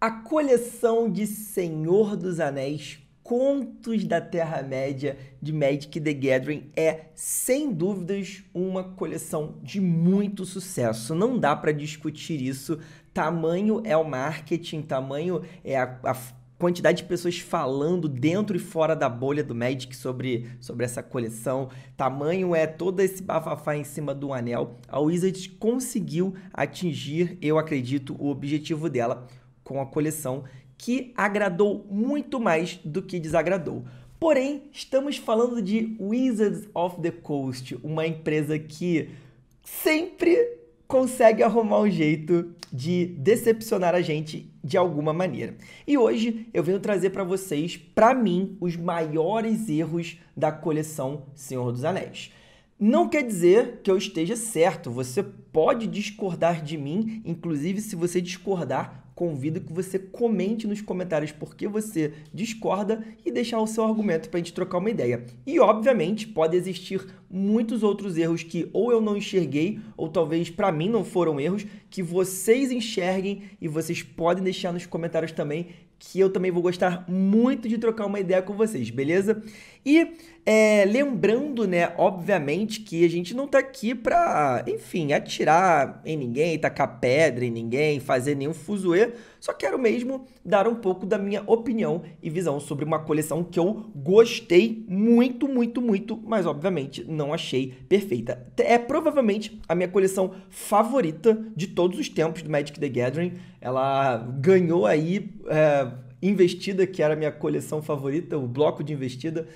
A coleção de Senhor dos Anéis, Contos da Terra-média de Magic the Gathering é, sem dúvidas, uma coleção de muito sucesso. Não dá para discutir isso. Tamanho é o marketing, tamanho é a, a quantidade de pessoas falando dentro e fora da bolha do Magic sobre, sobre essa coleção, tamanho é todo esse bafafá em cima do anel, a Wizards conseguiu atingir, eu acredito, o objetivo dela, com a coleção que agradou muito mais do que desagradou. Porém, estamos falando de Wizards of the Coast, uma empresa que sempre consegue arrumar um jeito de decepcionar a gente de alguma maneira. E hoje eu venho trazer para vocês, para mim, os maiores erros da coleção Senhor dos Anéis. Não quer dizer que eu esteja certo. Você pode discordar de mim, inclusive se você discordar, convido que você comente nos comentários por que você discorda e deixar o seu argumento para a gente trocar uma ideia. E obviamente pode existir muitos outros erros que ou eu não enxerguei ou talvez para mim não foram erros que vocês enxerguem e vocês podem deixar nos comentários também que eu também vou gostar muito de trocar uma ideia com vocês, beleza? E é, lembrando, né, obviamente, que a gente não tá aqui pra, enfim, atirar em ninguém, tacar pedra em ninguém, fazer nenhum fuzuê. Só quero mesmo dar um pouco da minha opinião e visão sobre uma coleção que eu gostei muito, muito, muito, mas obviamente não achei perfeita. É provavelmente a minha coleção favorita de todos os tempos do Magic the Gathering. Ela ganhou aí é, investida, que era a minha coleção favorita, o bloco de investida.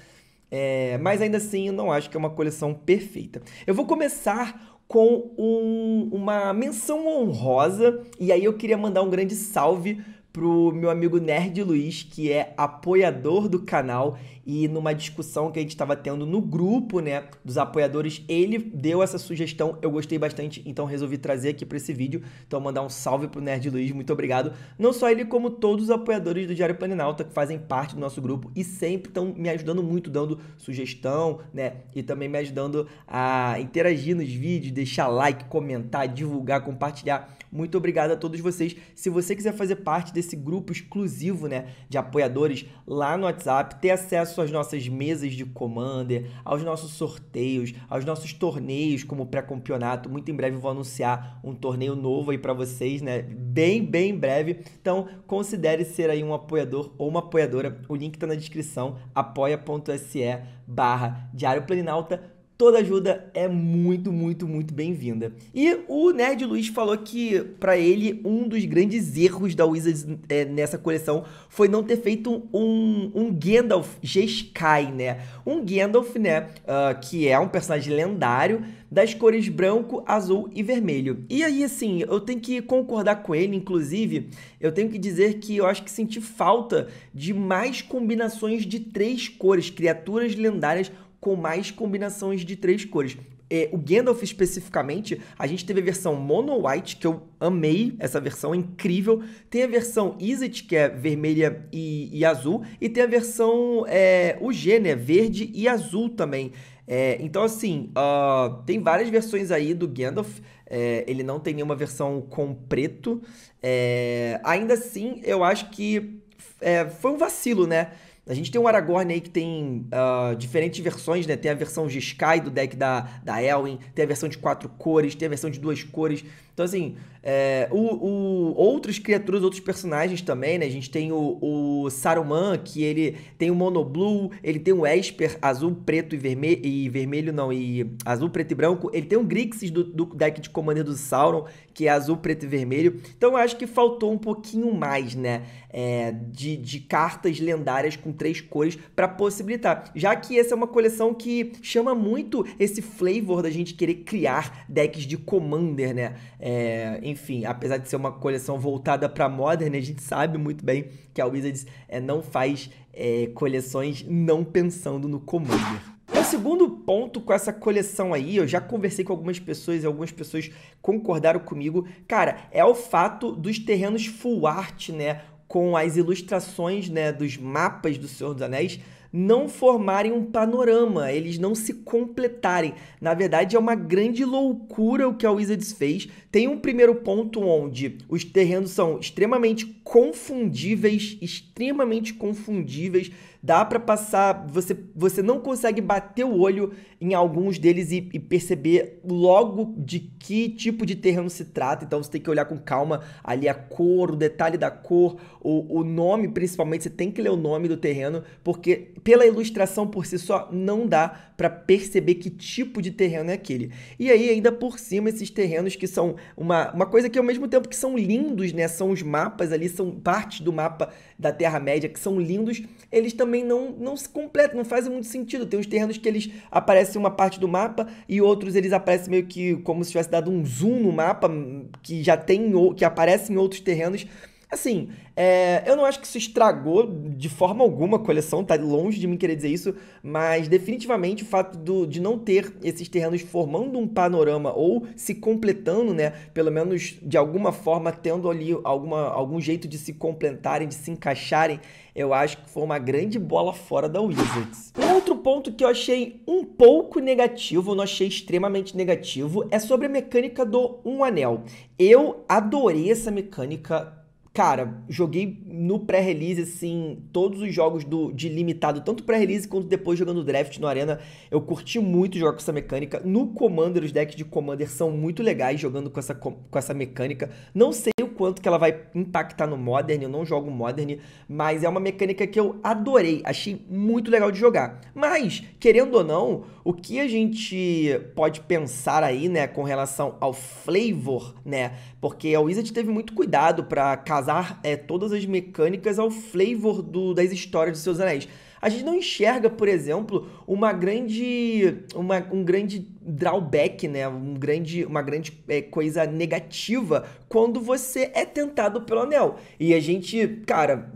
É, mas ainda assim, eu não acho que é uma coleção perfeita. Eu vou começar com um, uma menção honrosa. E aí eu queria mandar um grande salve pro meu amigo Nerd Luiz, que é apoiador do canal, e numa discussão que a gente estava tendo no grupo, né, dos apoiadores, ele deu essa sugestão, eu gostei bastante, então resolvi trazer aqui para esse vídeo. Então mandar um salve pro Nerd Luiz, muito obrigado. Não só ele, como todos os apoiadores do Diário Planinalta que fazem parte do nosso grupo e sempre estão me ajudando muito, dando sugestão, né, e também me ajudando a interagir nos vídeos, deixar like, comentar, divulgar, compartilhar. Muito obrigado a todos vocês. Se você quiser fazer parte desse desse grupo exclusivo, né, de apoiadores lá no WhatsApp, ter acesso às nossas mesas de Commander, aos nossos sorteios, aos nossos torneios como pré-campeonato. Muito em breve vou anunciar um torneio novo aí para vocês, né? Bem, bem breve. Então, considere ser aí um apoiador ou uma apoiadora. O link tá na descrição, apoia.se barra Diário Planinalta toda ajuda é muito, muito, muito bem-vinda. E o Nerd Luiz falou que, para ele, um dos grandes erros da Wizards é, nessa coleção foi não ter feito um, um Gandalf G-Sky, né? Um Gandalf, né, uh, que é um personagem lendário das cores branco, azul e vermelho. E aí, assim, eu tenho que concordar com ele, inclusive, eu tenho que dizer que eu acho que senti falta de mais combinações de três cores, criaturas lendárias com mais combinações de três cores. É, o Gandalf especificamente, a gente teve a versão mono white, que eu amei, essa versão é incrível. Tem a versão Izzet, que é vermelha e, e, azul, e tem a versão é, UG, né? Verde e azul também. É, então, assim, uh, tem várias versões aí do Gandalf. É, ele não tem nenhuma versão com preto. É, ainda assim, eu acho que é, foi um vacilo, né? A gente tem um Aragorn aí que tem uh, diferentes versões, né? Tem a versão de Sky do deck da, da Elwin, tem a versão de quatro cores, tem a versão de duas cores. Então, assim, é, o, o, outros criaturas, outros personagens também, né? A gente tem o, o Saruman, que ele tem o Monoblue, ele tem o Esper azul, preto e vermelho, e vermelho não, e azul, preto e branco. Ele tem o Grixis do, do deck de Commander do Sauron, que é azul, preto e vermelho. Então, eu acho que faltou um pouquinho mais, né? É, de, de cartas lendárias com três cores para possibilitar. Já que essa é uma coleção que chama muito esse flavor da gente querer criar decks de Commander, né? É, enfim, apesar de ser uma coleção voltada para Modern, né, a gente sabe muito bem que a Wizards é, não faz é, coleções não pensando no Commander. O segundo ponto com essa coleção aí, eu já conversei com algumas pessoas e algumas pessoas concordaram comigo, cara, é o fato dos terrenos full art, né? Com as ilustrações né, dos mapas do Senhor dos Anéis não formarem um panorama, eles não se completarem. Na verdade, é uma grande loucura o que a Wizards fez. Tem um primeiro ponto onde os terrenos são extremamente confundíveis, extremamente confundíveis Dá para passar, você, você não consegue bater o olho em alguns deles e, e, perceber logo de que tipo de terreno se trata, então você tem que olhar com calma ali a cor, o detalhe da cor, o, o nome principalmente, você tem que ler o nome do terreno, porque pela ilustração por si só não dá para perceber que tipo de terreno é aquele. E aí ainda por cima esses terrenos que são uma, uma coisa que ao mesmo tempo que são lindos, né, são os mapas ali, são partes do mapa da Terra-média que são lindos, eles também também não, não se completa não faz muito sentido. Tem uns terrenos que eles aparecem uma parte do mapa e outros eles aparecem meio que como se tivesse dado um zoom no mapa hum, que já tem que aparece em outros terrenos Assim, é, eu não acho que isso estragou de forma alguma a coleção, tá longe de mim querer dizer isso, mas definitivamente o fato do, de não ter esses terrenos formando um panorama ou se completando, né? Pelo menos de alguma forma, tendo ali alguma, algum jeito de se completarem, de se encaixarem, eu acho que foi uma grande bola fora da Wizards. Um outro ponto que eu achei um pouco negativo, eu não achei extremamente negativo, é sobre a mecânica do Um Anel. Eu adorei essa mecânica Cara, joguei no pré-release, assim, todos os jogos do, de limitado, tanto pré-release quanto depois jogando draft no Arena. Eu curti muito jogar com essa mecânica. No Commander, os decks de Commander são muito legais jogando com essa, com essa mecânica. Não sei o quanto que ela vai impactar no Modern, eu não jogo Modern, mas é uma mecânica que eu adorei, achei muito legal de jogar. Mas, querendo ou não, o que a gente pode pensar aí, né, com relação ao flavor, né? Porque a Wizard teve muito cuidado para casar é, todas as mecânicas ao flavor do, das histórias dos seus anéis. A gente não enxerga, por exemplo, uma grande, uma, um grande drawback, né? Um grande, uma grande é, coisa negativa quando você é tentado pelo anel. E a gente, cara,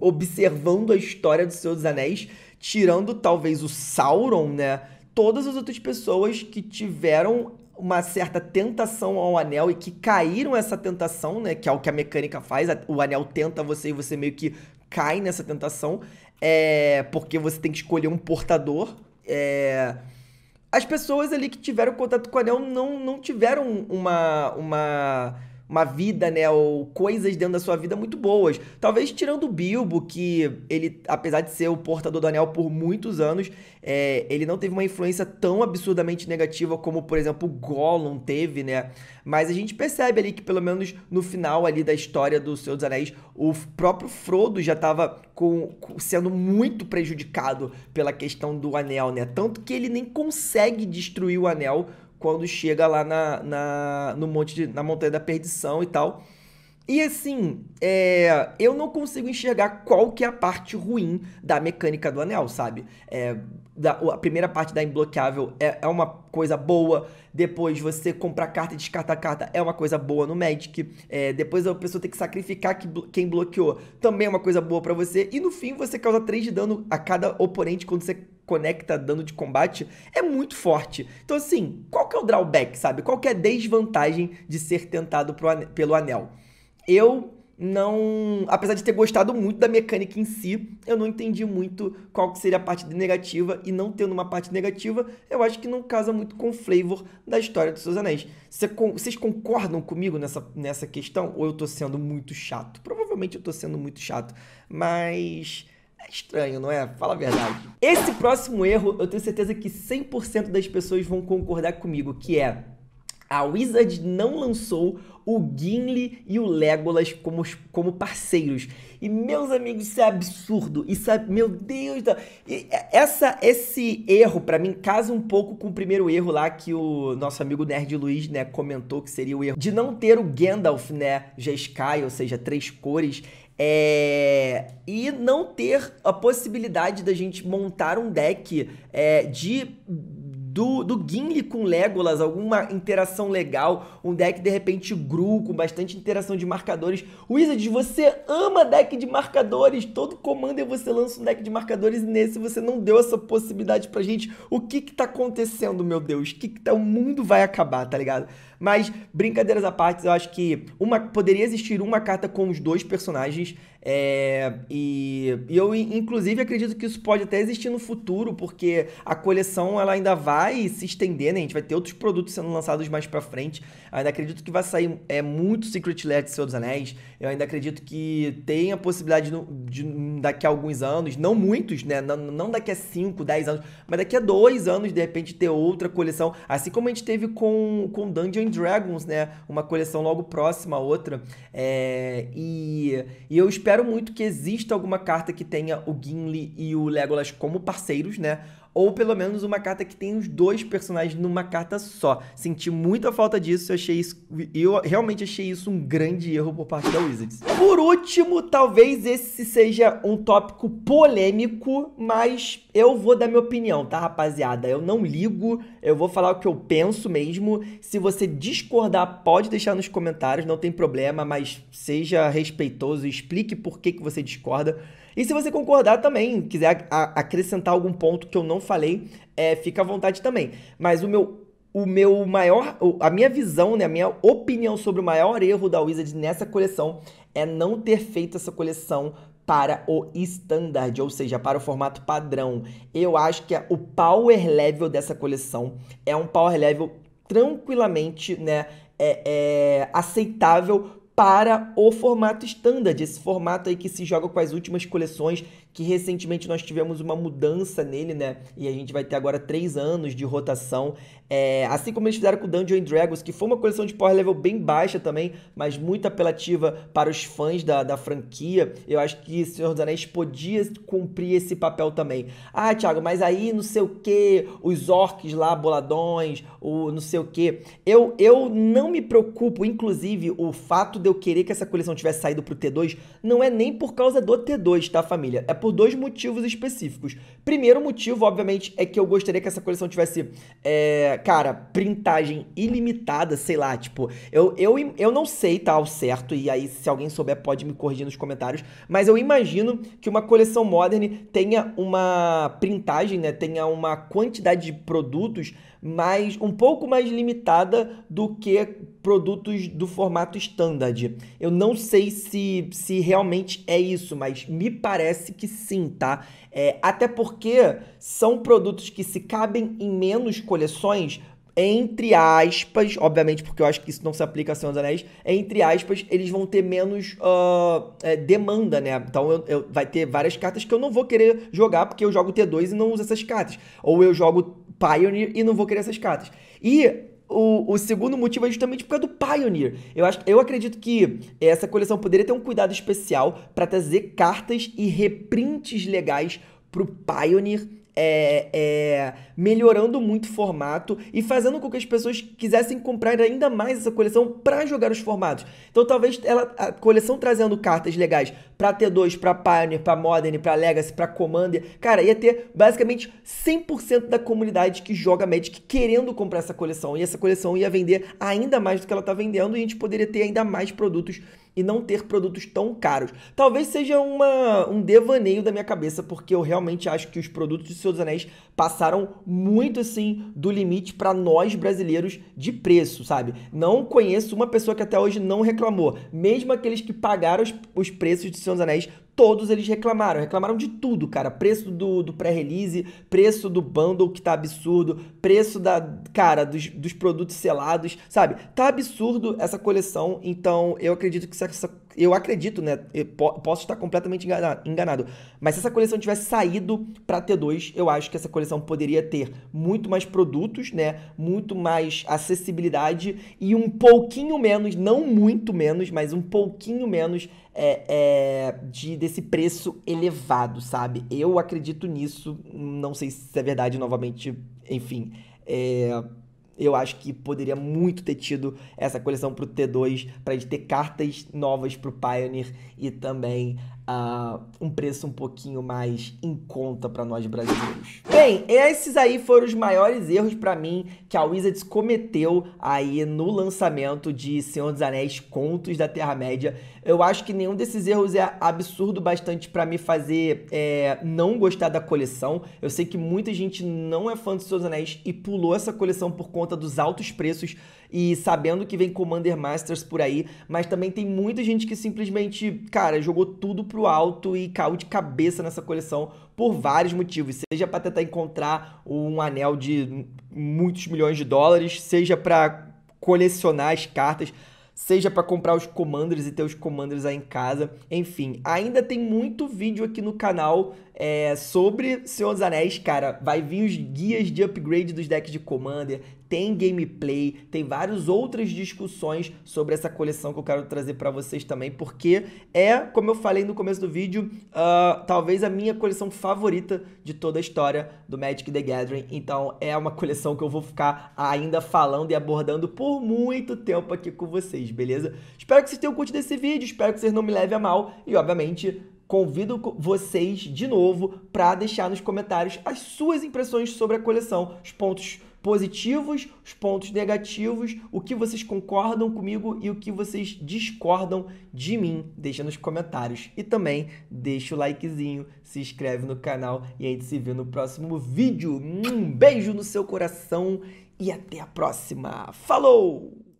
observando a história do Senhor dos Anéis, tirando talvez o Sauron, né? Todas as outras pessoas que tiveram uma certa tentação ao anel e que caíram essa tentação, né? Que é o que a mecânica faz, o anel tenta você e você meio que cai nessa tentação é, porque você tem que escolher um portador. É, as pessoas ali que tiveram contato com o anel não, não tiveram uma, uma uma vida, né, ou coisas dentro da sua vida muito boas. Talvez tirando o Bilbo, que ele, apesar de ser o portador do anel por muitos anos, é, ele não teve uma influência tão absurdamente negativa como, por exemplo, Gollum teve, né? Mas a gente percebe ali que, pelo menos no final ali da história do Senhor dos Anéis, o próprio Frodo já estava com, sendo muito prejudicado pela questão do anel, né? Tanto que ele nem consegue destruir o anel quando chega lá na, na, no monte de, na Montanha da Perdição e tal. E assim, é, eu não consigo enxergar qual que é a parte ruim da mecânica do anel, sabe? É, da, a primeira parte da imbloqueável é, é, uma coisa boa, depois você comprar carta e descartar carta é uma coisa boa no Magic, é, depois a pessoa tem que sacrificar que, quem bloqueou, também é uma coisa boa para você, e no fim você causa 3 de dano a cada oponente quando você conecta dano de combate é muito forte. Então, assim, qual que é o drawback, sabe? Qual que é a desvantagem de ser tentado pelo anel? Eu não. Apesar de ter gostado muito da mecânica em si, eu não entendi muito qual que seria a parte negativa. E não tendo uma parte negativa, eu acho que não casa muito com o flavor da história dos seus anéis. Vocês concordam comigo nessa, nessa questão? Ou eu tô sendo muito chato? Provavelmente eu tô sendo muito chato. Mas é estranho, não é? Fala a verdade. Esse próximo erro, eu tenho certeza que 100% das pessoas vão concordar comigo, que é a Wizard não lançou o Gimli e o Legolas como, como parceiros. E meus amigos, isso é absurdo. Isso é, meu Deus, da... É, essa esse erro para mim casa um pouco com o primeiro erro lá que o nosso amigo Nerd Luiz, né, comentou que seria o erro de não ter o Gandalf, né, Jeskai, ou seja, três cores. É, e não ter a possibilidade da gente montar um deck é, de do, do Gimli com Legolas, alguma interação legal, um deck de repente Gru com bastante interação de marcadores. Wizards, você ama deck de marcadores, todo commander é você lança um deck de marcadores e nesse você não deu essa possibilidade pra gente. O que que tá acontecendo, meu Deus? O que que tá... O mundo vai acabar, tá ligado? Mas, brincadeiras à parte, eu acho que uma poderia existir uma carta com os dois personagens. É, e, e, eu, inclusive, acredito que isso pode até existir no futuro, porque a coleção ela ainda vai se estender, né? A gente vai ter outros produtos sendo lançados mais pra frente. Ainda acredito que vai sair é, muito Secret Lair de Senhor dos Anéis. Eu ainda acredito que tem a possibilidade de, de, daqui a alguns anos, não muitos, né? Não, não daqui a 5, 10 anos, mas daqui a 2 anos, de repente, ter outra coleção. Assim como a gente teve com, com Dungeon Dragons, né? Uma coleção logo próxima à outra. É, e, e eu espero muito que exista alguma carta que tenha o Gimli e o Legolas como parceiros, né? ou pelo menos uma carta que tem os dois personagens numa carta só. Senti muita falta disso, eu achei isso, eu realmente achei isso um grande erro por parte da Wizards. Por último, talvez esse seja um tópico polêmico, mas eu vou dar minha opinião, tá, rapaziada? Eu não ligo, eu vou falar o que eu penso mesmo. Se você discordar, pode deixar nos comentários, não tem problema, mas seja respeitoso, explique por que que você discorda. E se você concordar também, quiser acrescentar algum ponto que eu não falei, é, fica à vontade também. Mas o meu, o meu maior, a minha visão, né, a minha opinião sobre o maior erro da Wizard nessa coleção é não ter feito essa coleção para o standard, ou seja, para o formato padrão. Eu acho que é o power level dessa coleção é um power level tranquilamente, né, é, é aceitável para o formato standard, esse formato aí que se joga com as últimas coleções que recentemente nós tivemos uma mudança nele, né? E a gente vai ter agora três anos de rotação. É, assim como eles fizeram com Dungeon Dragons, que foi uma coleção de power level bem baixa também, mas muito apelativa para os fãs da, da franquia. Eu acho que Senhor dos Anéis podia cumprir esse papel também. Ah, Thiago, mas aí não sei o que, os orcs lá, boladões, o não sei o que. Eu, eu não me preocupo, inclusive, o fato de eu querer que essa coleção tivesse saído pro T2 não é nem por causa do T2, tá, família? É por dois motivos específicos. Primeiro motivo, obviamente, é que eu gostaria que essa coleção tivesse, é, cara, printagem ilimitada, sei lá, tipo, eu, eu, eu não sei, tá, ao certo, e aí se alguém souber pode me corrigir nos comentários, mas eu imagino que uma coleção Modern tenha uma printagem, né, tenha uma quantidade de produtos mais, um pouco mais limitada do que produtos do formato standard. Eu não sei se, se realmente é isso, mas me parece que sim, tá? É, até porque são produtos que se cabem em menos coleções, entre aspas, obviamente, porque eu acho que isso não se aplica a Senhor dos Anéis, entre aspas, eles vão ter menos uh, é, demanda, né? Então eu, eu, vai ter várias cartas que eu não vou querer jogar, porque eu jogo T2 e não uso essas cartas. Ou eu jogo Pioneer e não vou querer essas cartas. E o, o, segundo motivo é justamente por causa do Pioneer. Eu, acho, eu acredito que essa coleção poderia ter um cuidado especial para trazer cartas e reprints legais para o Pioneer é, é, melhorando muito o formato e fazendo com que as pessoas quisessem comprar ainda mais essa coleção para jogar os formatos. Então, talvez ela, a coleção trazendo cartas legais para T2, para Pioneer, para Modern, para Legacy, para Commander, cara, ia ter basicamente 100% da comunidade que joga Magic querendo comprar essa coleção e essa coleção ia vender ainda mais do que ela tá vendendo e a gente poderia ter ainda mais produtos e não ter produtos tão caros. Talvez seja uma, um devaneio da minha cabeça, porque eu realmente acho que os produtos de Senhor dos Anéis passaram muito assim do limite para nós brasileiros de preço, sabe? Não conheço uma pessoa que até hoje não reclamou. Mesmo aqueles que pagaram os, os preços de Senhor dos Anéis todos eles reclamaram. Reclamaram de tudo, cara. Preço do, do pré-release, preço do bundle que tá absurdo, preço da, cara, dos, dos produtos selados, sabe? Tá absurdo essa coleção, então eu acredito que se essa eu acredito, né? Eu posso estar completamente enganado. Mas se essa coleção tivesse saído para T2, eu acho que essa coleção poderia ter muito mais produtos, né? Muito mais acessibilidade e um pouquinho menos, não muito menos, mas um pouquinho menos é, é, de desse preço elevado, sabe? Eu acredito nisso. Não sei se é verdade novamente. Enfim, é eu acho que poderia muito ter tido essa coleção para o T2, para gente ter cartas novas para o Pioneer e também Uh, um preço um pouquinho mais em conta para nós brasileiros. Bem, esses aí foram os maiores erros para mim que a Wizards cometeu aí no lançamento de Senhor dos Anéis Contos da Terra-média. Eu acho que nenhum desses erros é absurdo bastante para me fazer é, não gostar da coleção. Eu sei que muita gente não é fã de Senhor dos Anéis e pulou essa coleção por conta dos altos preços e sabendo que vem Commander Masters por aí, mas também tem muita gente que simplesmente, cara, jogou tudo pro alto e caiu de cabeça nessa coleção por vários motivos, seja para tentar encontrar um anel de muitos milhões de dólares, seja para colecionar as cartas, seja para comprar os commanders e ter os commanders aí em casa. Enfim, ainda tem muito vídeo aqui no canal é, sobre Senhor dos Anéis, cara, vai vir os guias de upgrade dos decks de Commander, tem gameplay, tem várias outras discussões sobre essa coleção que eu quero trazer para vocês também, porque é, como eu falei no começo do vídeo, uh, talvez a minha coleção favorita de toda a história do Magic the Gathering. Então é uma coleção que eu vou ficar ainda falando e abordando por muito tempo aqui com vocês, beleza? Espero que vocês tenham curtido esse vídeo, espero que vocês não me levem a mal e, obviamente, Convido vocês de novo para deixar nos comentários as suas impressões sobre a coleção, os pontos positivos, os pontos negativos, o que vocês concordam comigo e o que vocês discordam de mim. Deixa nos comentários e também deixa o likezinho, se inscreve no canal e a gente se vê no próximo vídeo. Um beijo no seu coração e até a próxima. Falou!